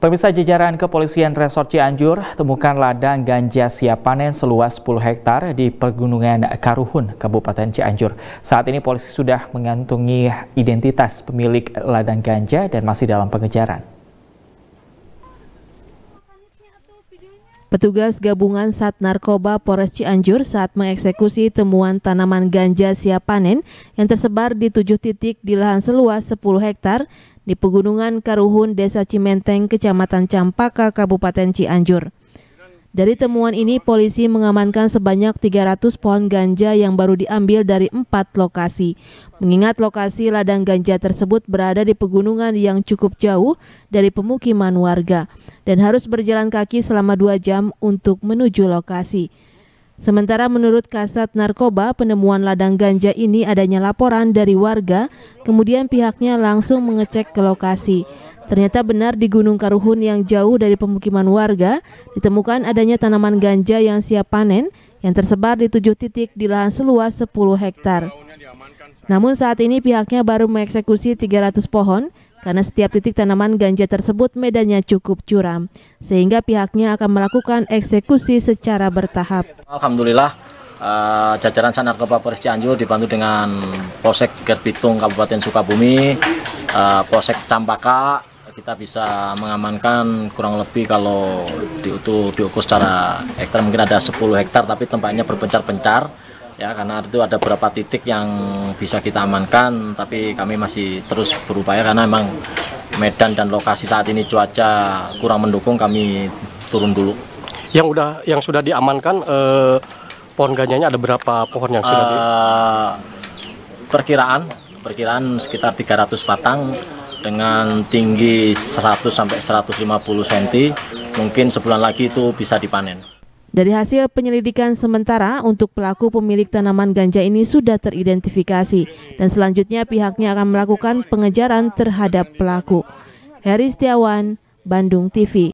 Pemirsa jajaran kepolisian Resort Cianjur temukan ladang ganja siap panen seluas 10 hektar di Pegunungan Karuhun, Kabupaten Cianjur. Saat ini polisi sudah mengantungi identitas pemilik ladang ganja dan masih dalam pengejaran. Petugas gabungan Sat Narkoba Polres Cianjur saat mengeksekusi temuan tanaman ganja siap panen yang tersebar di tujuh titik di lahan seluas 10 hektar di Pegunungan Karuhun, Desa Cimenteng, Kecamatan Campaka, Kabupaten Cianjur. Dari temuan ini, polisi mengamankan sebanyak 300 pohon ganja yang baru diambil dari empat lokasi. Mengingat lokasi ladang ganja tersebut berada di pegunungan yang cukup jauh dari pemukiman warga dan harus berjalan kaki selama dua jam untuk menuju lokasi. Sementara menurut Kasat Narkoba, penemuan ladang ganja ini adanya laporan dari warga, kemudian pihaknya langsung mengecek ke lokasi. Ternyata benar di Gunung Karuhun yang jauh dari pemukiman warga, ditemukan adanya tanaman ganja yang siap panen yang tersebar di tujuh titik di lahan seluas 10 hektar. Namun saat ini pihaknya baru mengeksekusi 300 pohon karena setiap titik tanaman ganja tersebut medannya cukup curam, sehingga pihaknya akan melakukan eksekusi secara bertahap. Alhamdulillah, uh, jajaran sanar Narkoba Polres Cianjur dibantu dengan Polsek Gerbitung Kabupaten Sukabumi, uh, eh, Polsek Campaka, kita bisa mengamankan kurang lebih kalau diutur diukur secara hektar mungkin ada 10 hektar tapi tempatnya berpencar-pencar ya karena itu ada beberapa titik yang bisa kita amankan tapi kami masih terus berupaya karena memang medan dan lokasi saat ini cuaca kurang mendukung kami turun dulu yang udah yang sudah diamankan eh, pohon ganjanya ada berapa pohon yang sudah uh, di... Eh, perkiraan perkiraan sekitar 300 batang dengan tinggi 100 sampai 150 cm mungkin sebulan lagi itu bisa dipanen. Dari hasil penyelidikan sementara, untuk pelaku pemilik tanaman ganja ini sudah teridentifikasi dan selanjutnya pihaknya akan melakukan pengejaran terhadap pelaku. Heri Setiawan, Bandung TV.